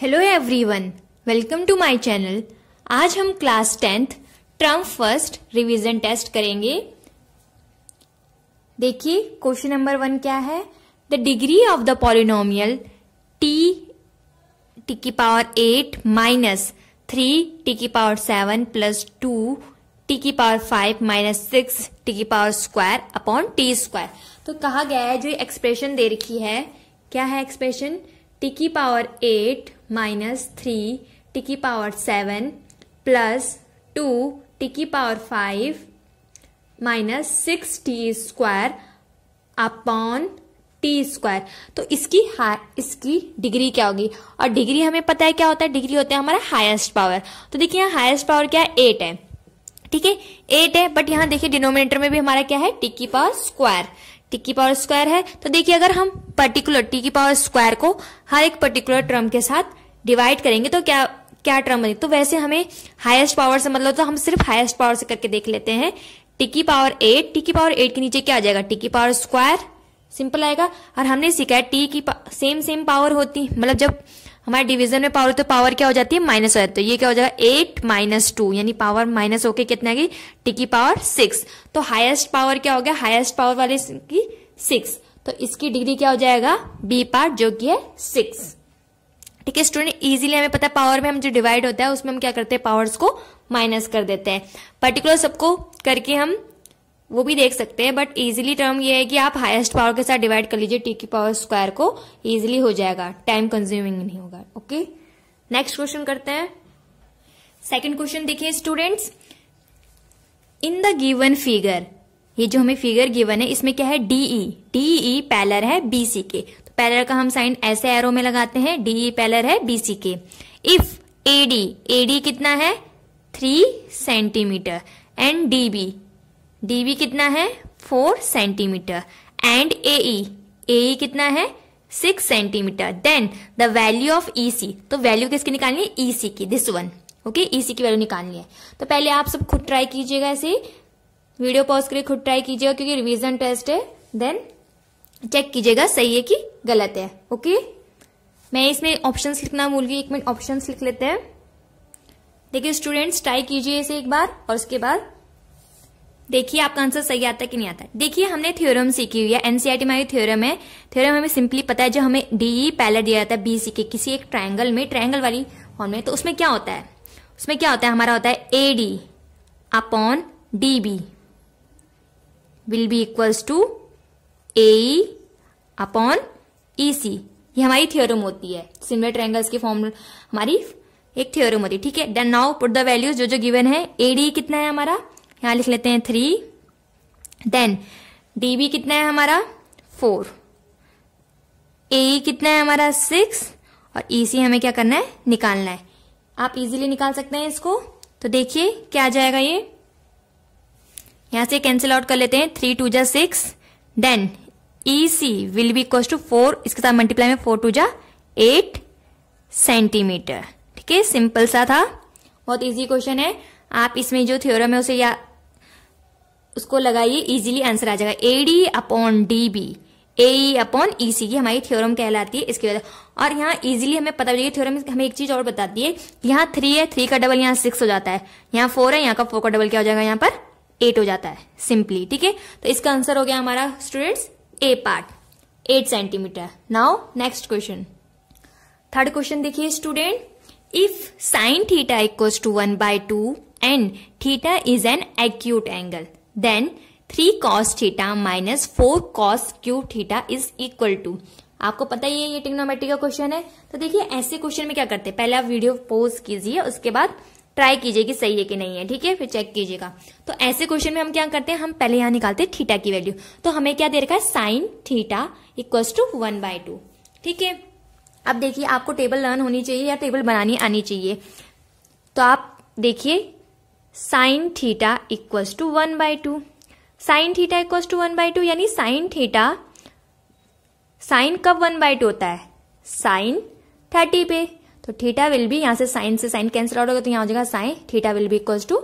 Hello everyone welcome to my channel आज हम class tenth term first revision test करेंगे देखिए क्वेश्चन नंबर वन क्या है the degree of the polynomial t t की power eight minus three t की power seven plus two t की power five minus six t की power square upon t square तो कहा गया है जो एक्सप्रेशन दे रखी है क्या है एक्सप्रेशन टी की power eight minus three t की power seven plus two t की power five minus six t square upon t square तो इसकी इसकी डिग्री क्या होगी और डिग्री हमें पता है क्या होता है डिग्री होता है हमारा हाईएस्ट पावर तो देखिए यहाँ हाईएस्ट पावर क्या है एट है ठीक है एट है बट यहाँ देखिए डिनोमिनेटर में भी हमारा क्या है टी की पावर स्क्वायर टी की पावर स्क्वायर है तो देखिए अगर हम पर्टिकुलर टी की पावर स्क्वायर को हर एक पर्टिकुलर टर्म के साथ डिवाइड करेंगे तो क्या क्या टर्म बनेगी तो वैसे हमें हाईएस्ट पावर से मतलब तो हम सिर्फ हाईएस्ट पावर से करके देख लेते हैं टी की पावर एट टी की पावर एट के नीचे क्या आ जाएगा टी की पावर स्क्वायर सिंपल आएगा और हमने सीखा है टी की सेम सेम पावर होती मतलब जब हमारे डिवीजन में पावर तो पावर क्या हो जाती है माइनस हो जाती है तो ये क्या हो जाएगा एट माइनस टू यानी पावर माइनस होके कितना गई टिकी पावर सिक्स तो हाईएस्ट पावर क्या हो गया हाईएस्ट पावर वाले की सिक्स तो इसकी डिग्री क्या हो जाएगा बी पार्ट जो कि है सिक्स ठीक है स्टूडेंट इजीली हमें पता है पावर में हम जो डिवाइड होता है उसमें हम क्या करते हैं पावर्स को माइनस कर देते हैं पर्टिकुलर सबको करके हम वो भी देख सकते हैं बट इजिली टर्म ये है कि आप हाईएस्ट पावर के साथ डिवाइड कर लीजिए टी की पावर स्क्वायर को इजिली हो जाएगा टाइम कंज्यूमिंग नहीं होगा ओके नेक्स्ट क्वेश्चन करते हैं सेकंड क्वेश्चन देखिए students in the given figure ये जो हमें फिगर गिवन है इसमें क्या है डीई डीई पैलर है बीसी के तो पैलर का हम साइन ऐसे एरो में लगाते हैं डीई पैलर e है बीसी के इफ एडी एडी कितना है three centimetre and DB D कितना है four centimetre and A E A E कितना है six centimetre then the value of E C तो वैल्यू किसकी निकालनी है ई e सी की this one okay E C की वैल्यू निकालनी है तो पहले आप सब खुद ट्राई कीजिएगा ऐसे वीडियो पॉज करके खुद ट्राई कीजिएगा क्योंकि रिविजन टेस्ट है देन चेक कीजिएगा सही है कि गलत है ओके मैं इसमें ऑप्शन लिखना भूल गई एक मिनट ऑप्शन लिख लेते हैं देखिए स्टूडेंट्स ट्राई कीजिए इसे एक बार और उसके बाद देखिए आपका आंसर सही आता है कि नहीं आता है देखिए हमने थ्योरम सीखी हुई है एनसीआरटी e में थ्योरम है थ्योरम हमें सिंपली पता है जो हमें डी e पहले दिया जाता है बी सी के किसी एक ट्रायंगल में ट्रायंगल वाली फॉर्म में तो उसमें क्या होता है उसमें क्या होता है हमारा होता है A D upon D B will be equals to A upon E C ये हमारी थ्योरम होती है सिमिलर ट्रायंगल्स की फॉर्म हमारी एक थ्योरम होती है ठीक है नाउ पुट द वैल्यूज जो जो गिवन है एडी कितना है हमारा यहाँ लिख लेते हैं थ्री देन डी बी कितना है हमारा फोर ए कितना है हमारा सिक्स और ई e सी हमें क्या करना है निकालना है आप इजीली निकाल सकते हैं इसको तो देखिए क्या आ जाएगा ये यहां से कैंसिल आउट कर लेते हैं थ्री टू जा six then E C will be equal to four इसके साथ मल्टीप्लाई में फोर टू जा एट सेंटीमीटर ठीक है सिंपल सा था बहुत इजी क्वेश्चन है आप इसमें जो थ्योरम है उसे या उसको लगाइए इजीली आंसर आ जाएगा A D upon D B A upon E C ये हमारी थ्योरम कहलाती है इसकी वजह और यहाँ इजीली हमें पता चलिए थ्योरम हमें एक चीज और बताती है यहाँ थ्री है थ्री का डबल यहाँ सिक्स हो जाता है यहाँ फोर है यहाँ का फोर का डबल क्या हो जाएगा यहाँ पर एट हो जाता है सिंपली ठीक है तो इसका आंसर हो गया हमारा students A part eight centimetre now next question third question देखिए student if sine theta equal to one by two and theta is an acute angle then three cos theta minus four cos cube theta is equal to आपको पता ही है ये trigonometry का question है तो देखिए ऐसे क्वेश्चन में क्या करते हैं पहले आप वीडियो पोज कीजिए उसके बाद ट्राई कीजिए कि सही है कि नहीं है ठीक है फिर चेक कीजिएगा तो ऐसे क्वेश्चन में हम क्या करते हैं हम पहले यहां निकालते हैं थीटा की वैल्यू तो हमें क्या दे रखा है sine theta equal to one by two ठीक है अब देखिए आपको टेबल लर्न होनी चाहिए या टेबल बनानी आनी चाहिए तो आप देखिए sine theta equals to one by two sine theta equal to one by two यानी साइन थीटा साइन कब वन बाय टू होता है साइन थर्टी पे तो थीटा विल भी यहां से साइन से साइन कैंसिल आउट होगा तो यहां हो जाएगा साइन थीटा विल भी equal to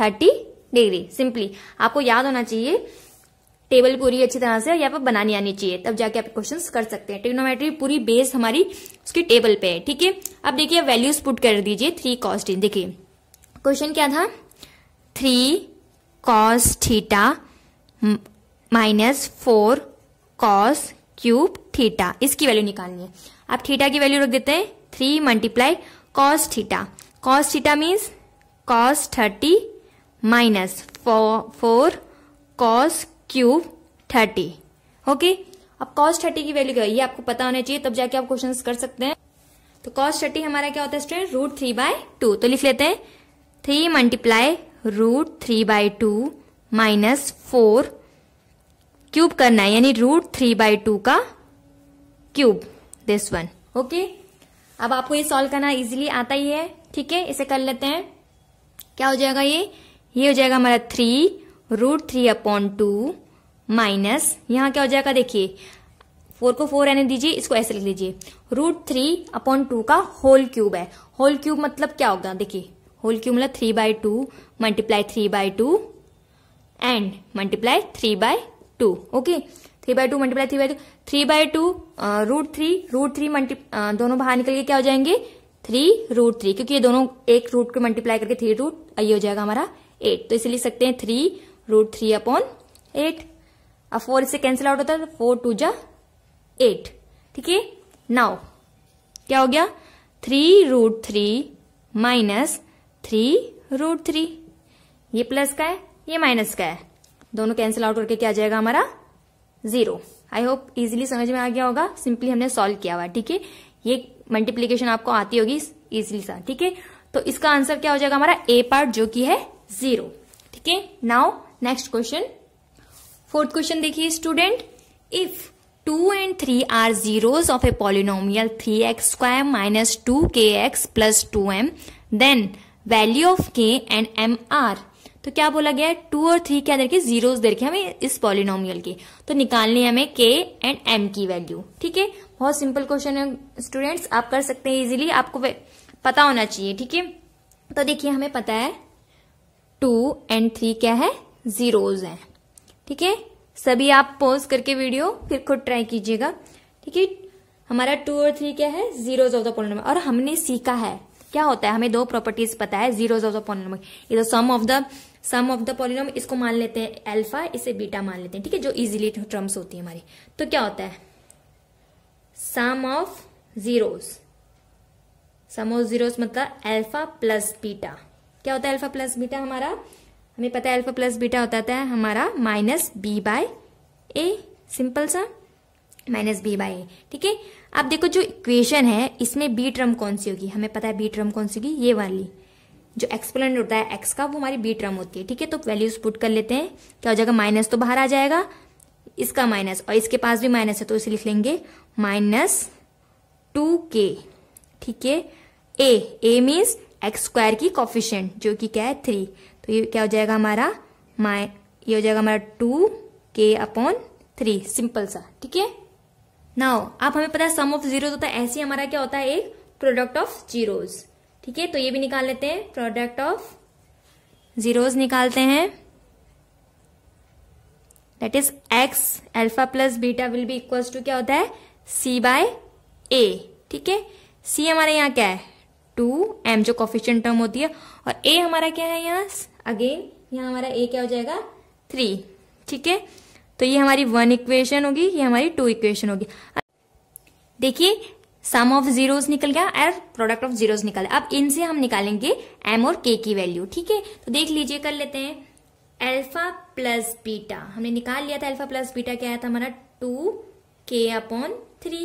thirty degree simply आपको याद होना चाहिए टेबल पूरी अच्छी तरह से यहाँ पर बनानी आनी चाहिए तब जाके आप क्वेश्चन कर सकते हैं टिग्नोमेट्री पूरी बेस हमारी उसकी टेबल पे है ठीक है अब देखिए वैल्यूज पुट कर दीजिए थ्री कॉस्टिंग देखिए क्वेश्चन क्या था three cos theta minus four cos cube theta इसकी वैल्यू निकालनी है आप थीटा की वैल्यू रख देते हैं three multiply cos theta cos theta means cos thirty minus four cos cube thirty okay अब कॉस थर्टी की वैल्यू क्या ये आपको पता होना चाहिए तब जाके आप क्वेश्चन कर सकते हैं तो कॉस थर्टी हमारा क्या होता है student root three by two तो लिख लेते हैं three multiply root three by two minus four cube करना है यानी रूट थ्री बाय टू का क्यूब दिस वन ओके अब आपको ये सॉल्व करना इजीली आता ही है ठीक है इसे कर लेते हैं क्या हो जाएगा ये ये हो जाएगा हमारा three root three upon two minus यहां क्या हो जाएगा देखिए फोर को फोर रहने दीजिए इसको ऐसे लिख लीजिए रूट थ्री अपॉन टू का होल क्यूब है होल क्यूब मतलब क्या होगा देखिए whole cube three by two multiply three by two and multiply three by two okay three by two multiply three by two three by two root three root three multi दोनों बाहर निकल के क्या हो जाएंगे थ्री रूट थ्री क्योंकि ये दोनों एक रूट को मल्टीप्लाई करके थ्री रूट ये हो जाएगा हमारा एट तो इसे लिख सकते हैं three root three upon eight अब फोर इससे कैंसिल आउट होता है फोर टू जा एट ठीक है नाउ क्या हो गया three root three minus three root three ये प्लस का है ये माइनस का है दोनों कैंसिल आउट करके क्या आ जाएगा हमारा जीरो आई होप इजिली समझ में आ गया होगा सिंपली हमने सॉल्व किया हुआ ठीक है ये मल्टीप्लीकेशन आपको आती होगी इजिली सा ठीक है तो इसका आंसर क्या हो जाएगा हमारा ए पार्ट जो कि है जीरो ठीक है now next question fourth question देखिए student if two and three are zeros of a polynomial three X square minus two K X plus two M then value of K and M are तो क्या बोला गया है to और three क्या देखे zero देखे हमें इस पॉलिनोमियल के तो निकालनी है हमें के एंड एम की वैल्यू ठीक है बहुत सिंपल क्वेश्चन है स्टूडेंट्स आप कर सकते हैं इजीली आपको पता होना चाहिए ठीक है तो देखिए हमें पता है टू एंड थ्री क्या है जीरोज हैं ठीक है सभी आप पॉज करके वीडियो फिर खुद ट्राई कीजिएगा ठीक है हमारा टू और थ्री क्या है जीरोज ऑफ द पॉलिनोमियल और हमने सीखा है क्या होता है हमें दो प्रॉपर्टीज पता है zero of sum of the sum of the polynomial इसको मान लेते हैं एल्फा इसे बीटा मान लेते हैं ठीक है जो इजिली टर्म्स होती है हमारी तो क्या होता है sum of zeros sum of zeros मतलब एल्फा प्लस बीटा क्या होता है एल्फा प्लस बीटा हमारा हमें पता है एल्फा प्लस बीटा होता है हमारा minus B by A simple सा माइनस बी बाय ए ठीक है अब देखो जो इक्वेशन है इसमें बी ट्रम कौन सी होगी हमें पता है बी ट्रम कौन सी होगी ये वाली जो एक्सपोनेंट होता है एक्स का वो हमारी बी ट्रम होती है ठीक है तो वैल्यूज पुट कर लेते हैं क्या हो जाएगा माइनस तो बाहर आ जाएगा इसका माइनस और इसके पास भी माइनस है तो इसे लिख लेंगे माइनस टू के ठीक है A A means X square की कॉफिशेंट जो कि क्या है थ्री तो ये क्या हो जाएगा हमारा माइ ये हो जाएगा हमारा two K upon three simple सा ठीक है नाउ आप हमें पता है सम ऑफ जीरोज होता है ऐसे हमारा क्या होता है एक प्रोडक्ट ऑफ जीरोज ठीक है तो ये भी निकाल लेते हैं प्रोडक्ट ऑफ जीरोज निकालते हैं that is X alpha plus beta will be equals to क्या होता है सी बाय ए ठीक है सी हमारे यहाँ क्या है टू एम जो कॉफिशियन टर्म होती है और ए हमारा क्या है यहाँ अगेन यहाँ हमारा ए क्या हो जाएगा थ्री ठीक है तो ये हमारी वन इक्वेशन होगी ये हमारी टू इक्वेशन होगी देखिए सम ऑफ जीरोस निकल गया और प्रोडक्ट ऑफ जीरोस निकल अब इनसे हम निकालेंगे एम और के की वैल्यू ठीक है तो देख लीजिए कर लेते हैं अल्फा प्लस बीटा हमने निकाल लिया था अल्फा प्लस बीटा क्या आया था हमारा two K upon three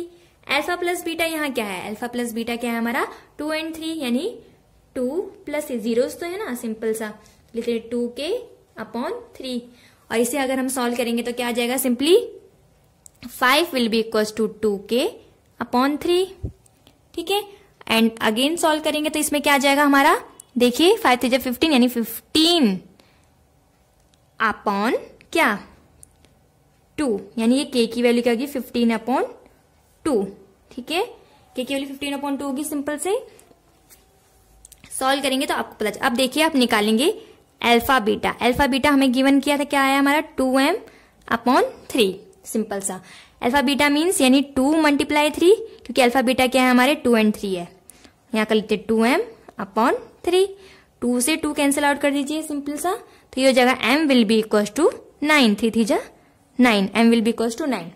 alpha plus beta यहाँ क्या है अल्फा प्लस बीटा क्या है हमारा टू एंड थ्री यानी टू प्लस जीरोस तो है ना सिंपल सा लिखते टू के अपॉन थ्री और इसे अगर हम सॉल्व करेंगे तो क्या आ जाएगा simply five will be equal to two K upon three ठीक है एंड अगेन सॉल्व करेंगे तो इसमें क्या आ जाएगा हमारा देखिए फाइव थ्री जब फिफ्टीन यानी फिफ्टीन अपॉन क्या टू यानी ये के की वैल्यू क्या होगी फिफ्टीन अपॉन टू ठीक है के की वैल्यू फिफ्टीन अपॉन टू होगी सिंपल से सॉल्व करेंगे तो आपको पता अब देखिए आप निकालेंगे एल्फा बीटा एल्फा बीटा हमें गिवन किया था क्या आया हमारा two M upon three simple सा अल्फा बीटा मीन्स यानी टू मल्टीप्लाई थ्री क्योंकि अल्फा बीटा क्या है हमारे टू एंड थ्री है यहाँ कर लेते two M upon three two से टू कैंसिल आउट कर दीजिए सिंपल सा तो ये हो जाएगा M will be equal to nine three थी जा nine M will be equal to nine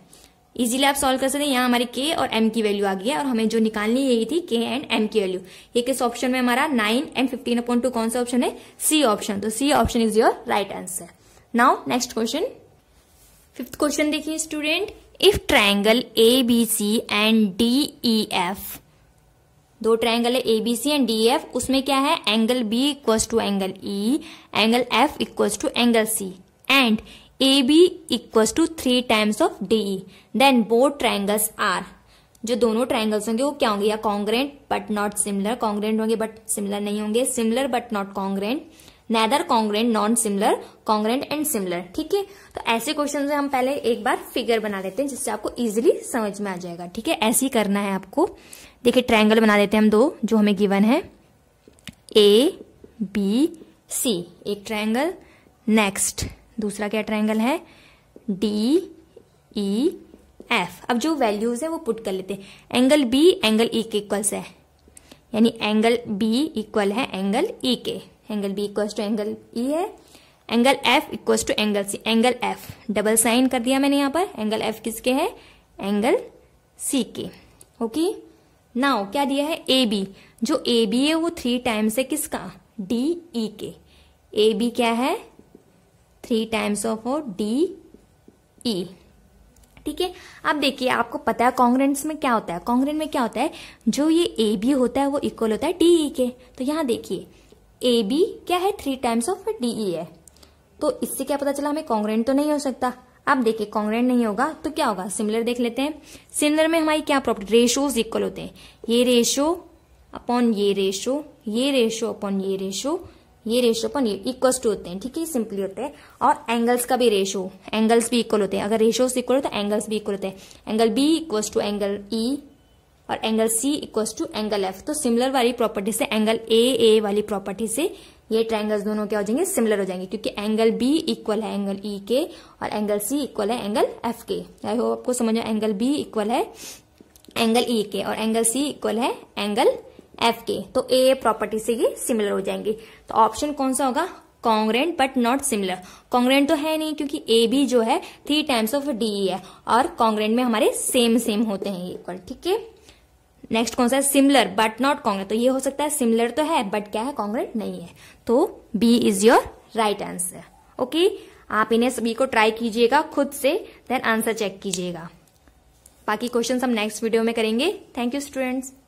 easily आप सॉल्व कर सकते हैं यहाँ हमारे के और एम की वैल्यू आ गई है और हमें जो निकालनी यही थी के एंड एम की वैल्यू ये किस ऑप्शन में हमारा nine and fifteen upon two कौन सा ऑप्शन है सी ऑप्शन तो C option is your right answer now next question fifth question देखिए student if triangle A B C and D E F दो ट्राइंगल है A B C and D E उसमें क्या है angle B equal to angle E angle F equal to angle C and AB equals to three times of DE. Then both triangles are जो दोनों triangles होंगे वो क्या होंगे या congruent but not similar congruent होंगे बट सिमिलर नहीं होंगे similar but not congruent neither congruent non similar congruent and similar ठीक है तो ऐसे क्वेश्चन में हम पहले एक बार फिगर बना लेते हैं जिससे आपको इजिली समझ में आ जाएगा ठीक है ऐसे ही करना है आपको देखिए ट्राइंगल बना लेते हैं हम दो जो हमें गिवन है ए बी सी एक ट्राइंगल नेक्स्ट दूसरा क्या ट्राइंगल है डी ई एफ अब जो वैल्यूज है वो पुट कर लेते हैं एंगल बी एंगल ई के इक्वल्स है यानी एंगल बी इक्वल है एंगल ई e के angle B equals to angle E है angle F equals to angle C angle F double sign कर दिया मैंने यहां पर एंगल एफ किसके है एंगल सी के ओके नाउ क्या दिया है ए बी जो ए बी है वो थ्री टाइम्स है किसका डी ई e के ए बी क्या है three times of D E ठीक है अब देखिए आपको पता है कॉन्ग्रेंट्स में क्या होता है कॉन्ग्रेंट में क्या होता है जो ये ए बी होता है वो इक्वल होता है डी ई के तो यहां देखिए ए बी क्या है three times of D E है तो इससे क्या पता चला हमें कॉन्ग्रेंट तो नहीं हो सकता अब देखिए कॉन्ग्रेंट नहीं होगा तो क्या होगा सिमिलर देख लेते हैं सिमिलर में हमारी क्या प्रॉपर्टी रेशोज इक्वल होते हैं ये रेशो अपॉन ये रेशो ये रेशो अपॉन ये रेशो ये रेशियो पर इक्वल टू होते हैं ठीक है सिंपली होते हैं और एंगल्स का भी रेशियो एंगल्स भी इक्वल होते हैं अगर रेशियो इक्वल होते एंगल्स भी इक्वल होते हैं angle B equal to angle E और angle C equal to angle F तो सिमिलर वाली प्रॉपर्टी से एंगल ए ए वाली प्रॉपर्टी से ये ट्राइंगल्स दोनों क्या हो जाएंगे सिमिलर हो जाएंगे क्योंकि एंगल बी इक्वल है एंगल ई e के और एंगल सी इक्वल है एंगल एफ के आई होप आपको समझ एंगल बी इक्वल है एंगल ई e के और एंगल सी इक्वल है एंगल एफ के तो ए प्रॉपर्टी से ये सिमिलर हो जाएंगे तो ऑप्शन कौन सा होगा congruent but not similar congruent तो है नहीं क्योंकि ए भी जो है थ्री टाइम्स ऑफ डी है और कॉन्ग्रेंट में हमारे सेम सेम होते हैं ये ठीक है नेक्स्ट कौन सा है सिमिलर बट नॉट कॉन्ग्रेंट तो ये हो सकता है सिमिलर तो है बट क्या है कॉन्ग्रेंट नहीं है तो B is your right answer okay आप इन्हें सभी को ट्राई कीजिएगा खुद से देन आंसर चेक कीजिएगा बाकी क्वेश्चन हम नेक्स्ट वीडियो में करेंगे थैंक यू स्टूडेंट्स